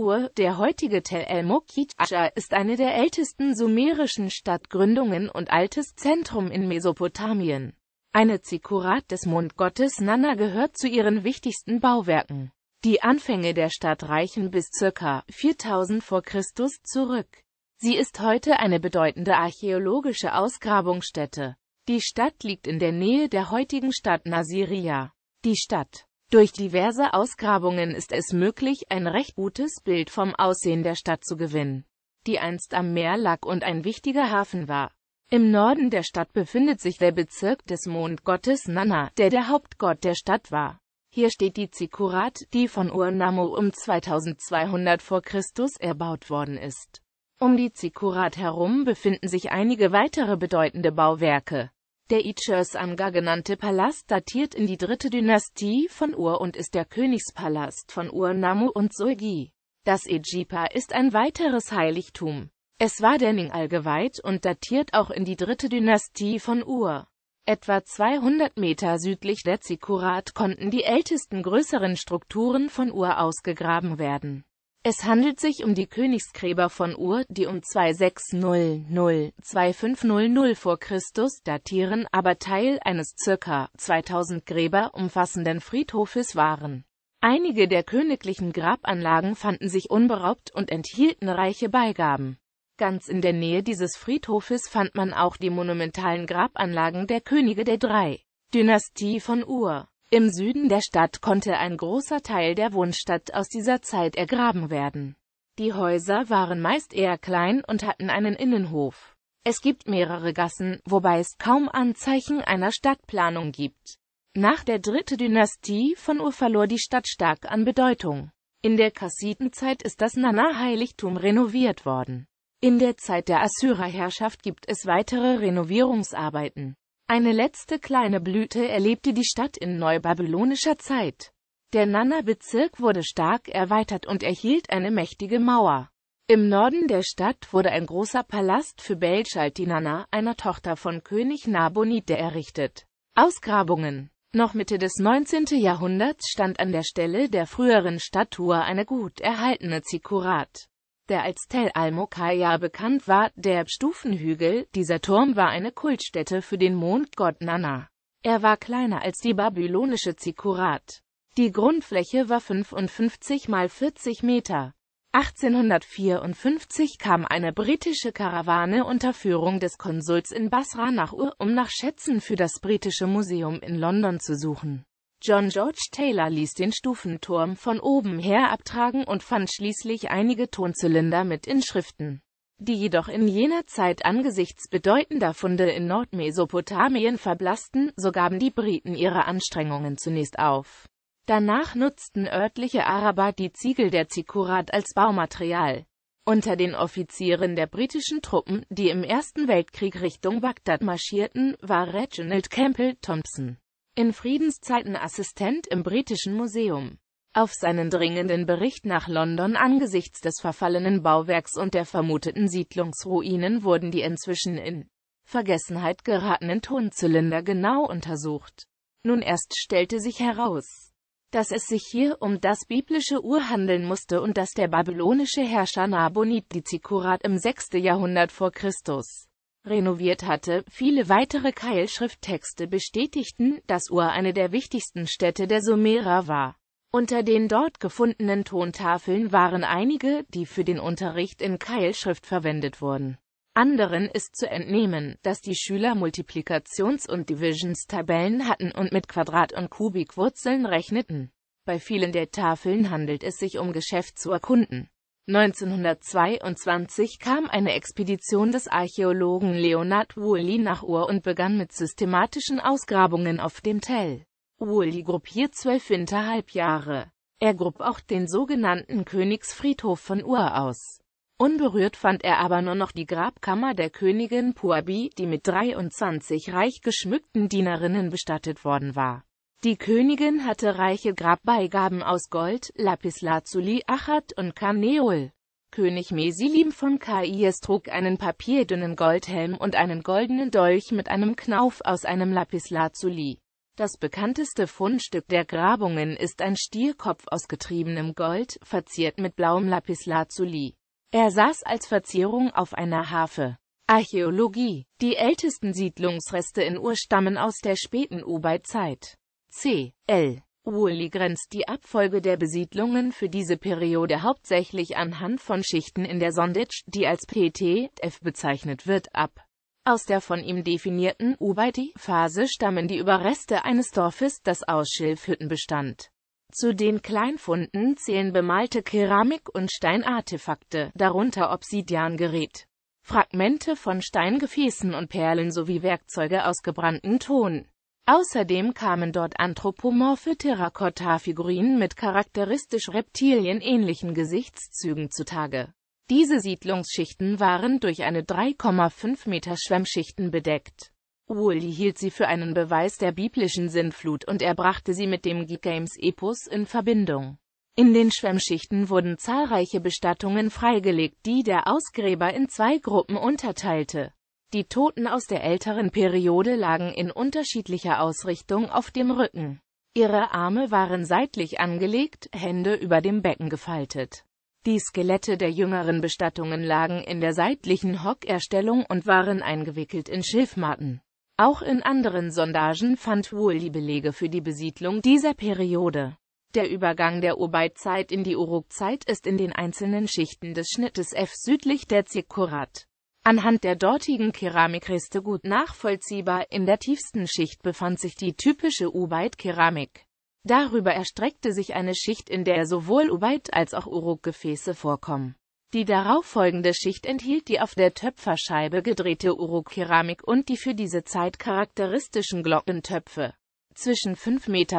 Ur, der heutige Tel el-Mokit, Ascher, ist eine der ältesten sumerischen Stadtgründungen und altes Zentrum in Mesopotamien. Eine Zikurat des Mondgottes Nana gehört zu ihren wichtigsten Bauwerken. Die Anfänge der Stadt reichen bis ca. 4000 vor Christus zurück. Sie ist heute eine bedeutende archäologische Ausgrabungsstätte. Die Stadt liegt in der Nähe der heutigen Stadt Nasiria. Die Stadt durch diverse Ausgrabungen ist es möglich, ein recht gutes Bild vom Aussehen der Stadt zu gewinnen, die einst am Meer lag und ein wichtiger Hafen war. Im Norden der Stadt befindet sich der Bezirk des Mondgottes Nana, der der Hauptgott der Stadt war. Hier steht die Zikurat, die von Urnamo um 2200 vor Christus erbaut worden ist. Um die Zikurat herum befinden sich einige weitere bedeutende Bauwerke. Der Ichers-Anga genannte Palast datiert in die dritte Dynastie von Ur und ist der Königspalast von Ur, Namu und Sulgi. Das Ejipa ist ein weiteres Heiligtum. Es war der Ningal geweiht und datiert auch in die dritte Dynastie von Ur. Etwa 200 Meter südlich der Zikurat konnten die ältesten größeren Strukturen von Ur ausgegraben werden. Es handelt sich um die Königsgräber von Ur, die um 2600-2500 vor Christus datieren, aber Teil eines ca. 2000 Gräber umfassenden Friedhofes waren. Einige der königlichen Grabanlagen fanden sich unberaubt und enthielten reiche Beigaben. Ganz in der Nähe dieses Friedhofes fand man auch die monumentalen Grabanlagen der Könige der drei Dynastie von Ur. Im Süden der Stadt konnte ein großer Teil der Wohnstadt aus dieser Zeit ergraben werden. Die Häuser waren meist eher klein und hatten einen Innenhof. Es gibt mehrere Gassen, wobei es kaum Anzeichen einer Stadtplanung gibt. Nach der dritten Dynastie von Ur verlor die Stadt stark an Bedeutung. In der Kassitenzeit ist das Nana-Heiligtum renoviert worden. In der Zeit der Assyrerherrschaft gibt es weitere Renovierungsarbeiten. Eine letzte kleine Blüte erlebte die Stadt in neubabylonischer Zeit. Der Nana-Bezirk wurde stark erweitert und erhielt eine mächtige Mauer. Im Norden der Stadt wurde ein großer Palast für Belschaltinana, einer Tochter von König Nabonide, errichtet. Ausgrabungen Noch Mitte des 19. Jahrhunderts stand an der Stelle der früheren Statue eine gut erhaltene Zikurat der als Tel al-Mokaya bekannt war, der Stufenhügel. Dieser Turm war eine Kultstätte für den Mondgott Nana. Er war kleiner als die babylonische Zikurat. Die Grundfläche war 55 mal 40 Meter. 1854 kam eine britische Karawane unter Führung des Konsuls in Basra nach Ur, um nach Schätzen für das britische Museum in London zu suchen. John George Taylor ließ den Stufenturm von oben her abtragen und fand schließlich einige Tonzylinder mit Inschriften, die jedoch in jener Zeit angesichts bedeutender Funde in Nordmesopotamien verblassten, so gaben die Briten ihre Anstrengungen zunächst auf. Danach nutzten örtliche Araber die Ziegel der Zikurat als Baumaterial. Unter den Offizieren der britischen Truppen, die im Ersten Weltkrieg Richtung Bagdad marschierten, war Reginald Campbell Thompson in Friedenszeiten Assistent im Britischen Museum. Auf seinen dringenden Bericht nach London angesichts des verfallenen Bauwerks und der vermuteten Siedlungsruinen wurden die inzwischen in Vergessenheit geratenen Tonzylinder genau untersucht. Nun erst stellte sich heraus, dass es sich hier um das biblische Ur handeln musste und dass der babylonische Herrscher Nabonid die Zikurat im 6. Jahrhundert vor Christus renoviert hatte. Viele weitere Keilschrifttexte bestätigten, dass Ur eine der wichtigsten Städte der Sumerer war. Unter den dort gefundenen Tontafeln waren einige, die für den Unterricht in Keilschrift verwendet wurden. Anderen ist zu entnehmen, dass die Schüler Multiplikations- und Divisions-Tabellen hatten und mit Quadrat- und Kubikwurzeln rechneten. Bei vielen der Tafeln handelt es sich um Geschäft zu erkunden. 1922 kam eine Expedition des Archäologen Leonard Woolley nach Ur und begann mit systematischen Ausgrabungen auf dem Tell. Woolley gruppiert zwölf Winterhalbjahre. Er grub auch den sogenannten Königsfriedhof von Ur aus. Unberührt fand er aber nur noch die Grabkammer der Königin Puabi, die mit 23 reich geschmückten Dienerinnen bestattet worden war. Die Königin hatte reiche Grabbeigaben aus Gold, Lapislazuli, Achat und Karneol. König Mesilim von Kaies trug einen papierdünnen Goldhelm und einen goldenen Dolch mit einem Knauf aus einem Lapislazuli. Das bekannteste Fundstück der Grabungen ist ein Stierkopf aus getriebenem Gold, verziert mit blauem Lapislazuli. Er saß als Verzierung auf einer Harfe. Archäologie Die ältesten Siedlungsreste in Ur stammen aus der späten Ubeizeit. C. L. Ueli grenzt die Abfolge der Besiedlungen für diese Periode hauptsächlich anhand von Schichten in der Sondage, die als PTF bezeichnet wird, ab. Aus der von ihm definierten Ubaiti-Phase stammen die Überreste eines Dorfes, das aus Schilfhütten bestand. Zu den Kleinfunden zählen bemalte Keramik- und Steinartefakte, darunter Obsidiangerät, Fragmente von Steingefäßen und Perlen sowie Werkzeuge aus gebranntem Ton. Außerdem kamen dort anthropomorphe Terrakotta-Figurinen mit charakteristisch reptilienähnlichen Gesichtszügen zutage. Diese Siedlungsschichten waren durch eine 3,5 Meter Schwemmschichten bedeckt. Woolley hielt sie für einen Beweis der biblischen Sinnflut und er brachte sie mit dem Geek Games Epos in Verbindung. In den Schwemmschichten wurden zahlreiche Bestattungen freigelegt, die der Ausgräber in zwei Gruppen unterteilte. Die Toten aus der älteren Periode lagen in unterschiedlicher Ausrichtung auf dem Rücken. Ihre Arme waren seitlich angelegt, Hände über dem Becken gefaltet. Die Skelette der jüngeren Bestattungen lagen in der seitlichen Hockerstellung und waren eingewickelt in Schilfmatten. Auch in anderen Sondagen fand wohl die Belege für die Besiedlung dieser Periode. Der Übergang der Urbeitzeit in die Urukzeit ist in den einzelnen Schichten des Schnittes F südlich der Zikkurat Anhand der dortigen Keramikreste gut nachvollziehbar, in der tiefsten Schicht befand sich die typische Ubaid-Keramik. Darüber erstreckte sich eine Schicht, in der sowohl Ubaid- als auch Uruk-Gefäße vorkommen. Die darauffolgende Schicht enthielt die auf der Töpferscheibe gedrehte Uruk-Keramik und die für diese Zeit charakteristischen Glockentöpfe. Zwischen 5,50 Meter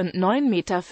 und 9,50 Meter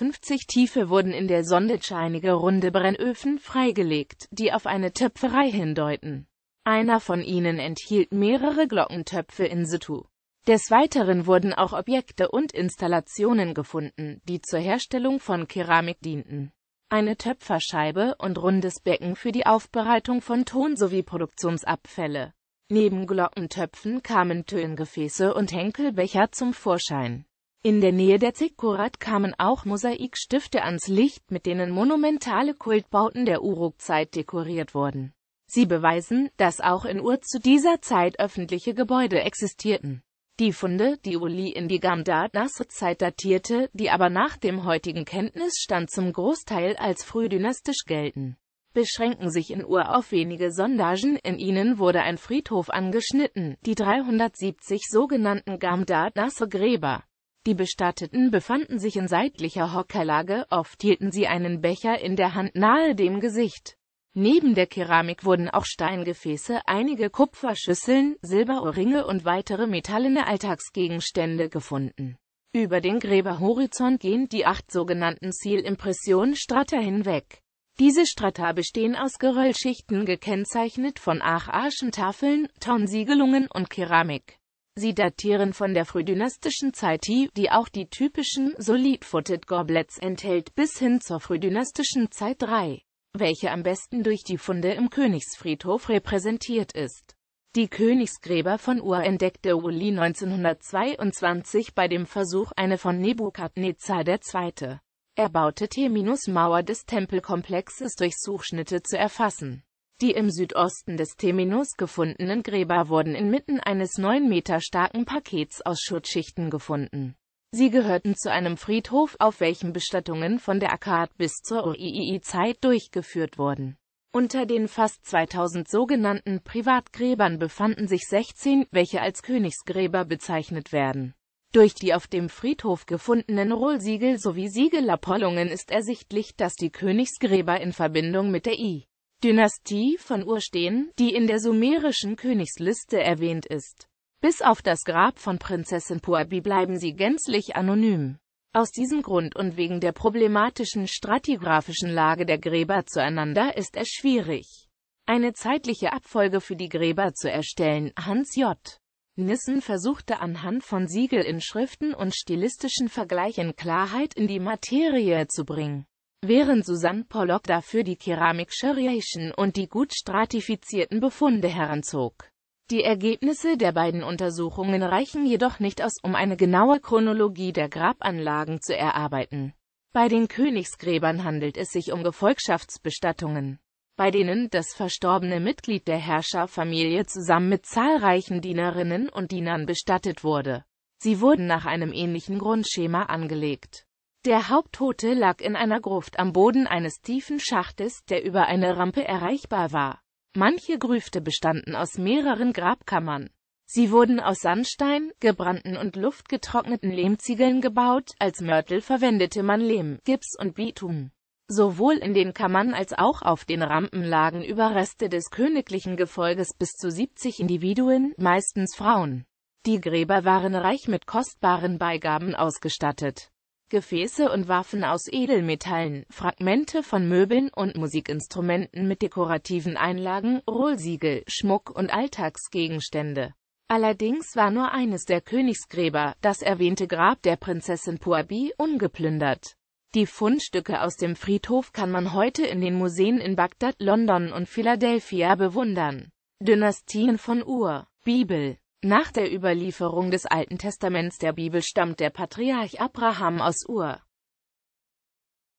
Tiefe wurden in der Sonde scheinige runde Brennöfen freigelegt, die auf eine Töpferei hindeuten. Einer von ihnen enthielt mehrere Glockentöpfe in situ. Des Weiteren wurden auch Objekte und Installationen gefunden, die zur Herstellung von Keramik dienten. Eine Töpferscheibe und rundes Becken für die Aufbereitung von Ton sowie Produktionsabfälle. Neben Glockentöpfen kamen Töngefäße und Henkelbecher zum Vorschein. In der Nähe der Zikkurat kamen auch Mosaikstifte ans Licht, mit denen monumentale Kultbauten der Uruk-Zeit dekoriert wurden. Sie beweisen, dass auch in Ur zu dieser Zeit öffentliche Gebäude existierten. Die Funde, die Uli in die Gamdat-Nasr-Zeit datierte, die aber nach dem heutigen Kenntnisstand zum Großteil als frühdynastisch gelten, beschränken sich in Ur auf wenige Sondagen, in ihnen wurde ein Friedhof angeschnitten, die 370 sogenannten Gamdat-Nasr-Gräber. Die Bestatteten befanden sich in seitlicher Hockerlage, oft hielten sie einen Becher in der Hand nahe dem Gesicht. Neben der Keramik wurden auch Steingefäße, einige Kupferschüsseln, Silberohrringe und weitere metallene Alltagsgegenstände gefunden. Über den Gräberhorizont gehen die acht sogenannten Zielimpressionen strata hinweg. Diese Strata bestehen aus Geröllschichten gekennzeichnet von Archarschentafeln, Tonsiegelungen und Keramik. Sie datieren von der frühdynastischen Zeit die, die auch die typischen Solid-Footed Goblets enthält, bis hin zur frühdynastischen Zeit 3 welche am besten durch die Funde im Königsfriedhof repräsentiert ist. Die Königsgräber von Ur entdeckte Uli 1922 bei dem Versuch, eine von Nebukadnezar II. erbaute Teminus-Mauer des Tempelkomplexes durch Suchschnitte zu erfassen. Die im Südosten des Terminus gefundenen Gräber wurden inmitten eines 9 Meter starken Pakets aus Schutzschichten gefunden. Sie gehörten zu einem Friedhof, auf welchem Bestattungen von der Akkad bis zur UIII-Zeit durchgeführt wurden. Unter den fast 2000 sogenannten Privatgräbern befanden sich 16, welche als Königsgräber bezeichnet werden. Durch die auf dem Friedhof gefundenen Rollsiegel sowie Siegellappellungen ist ersichtlich, dass die Königsgräber in Verbindung mit der I-Dynastie von Ur stehen, die in der sumerischen Königsliste erwähnt ist. Bis auf das Grab von Prinzessin Puabi bleiben sie gänzlich anonym. Aus diesem Grund und wegen der problematischen stratigraphischen Lage der Gräber zueinander ist es schwierig, eine zeitliche Abfolge für die Gräber zu erstellen. Hans J. Nissen versuchte anhand von Siegelinschriften und stilistischen Vergleichen Klarheit in die Materie zu bringen. Während Susanne Pollock dafür die Keramik Shuriation und die gut stratifizierten Befunde heranzog. Die Ergebnisse der beiden Untersuchungen reichen jedoch nicht aus, um eine genaue Chronologie der Grabanlagen zu erarbeiten. Bei den Königsgräbern handelt es sich um Gefolgschaftsbestattungen, bei denen das verstorbene Mitglied der Herrscherfamilie zusammen mit zahlreichen Dienerinnen und Dienern bestattet wurde. Sie wurden nach einem ähnlichen Grundschema angelegt. Der Haupttote lag in einer Gruft am Boden eines tiefen Schachtes, der über eine Rampe erreichbar war. Manche Grüfte bestanden aus mehreren Grabkammern. Sie wurden aus Sandstein, gebrannten und luftgetrockneten Lehmziegeln gebaut, als Mörtel verwendete man Lehm, Gips und Bitum. Sowohl in den Kammern als auch auf den Rampen lagen Überreste des königlichen Gefolges bis zu 70 Individuen, meistens Frauen. Die Gräber waren reich mit kostbaren Beigaben ausgestattet. Gefäße und Waffen aus Edelmetallen, Fragmente von Möbeln und Musikinstrumenten mit dekorativen Einlagen, Rohlsiegel, Schmuck und Alltagsgegenstände. Allerdings war nur eines der Königsgräber, das erwähnte Grab der Prinzessin Puabi, ungeplündert. Die Fundstücke aus dem Friedhof kann man heute in den Museen in Bagdad, London und Philadelphia bewundern. Dynastien von Ur, Bibel nach der Überlieferung des Alten Testaments der Bibel stammt der Patriarch Abraham aus Ur.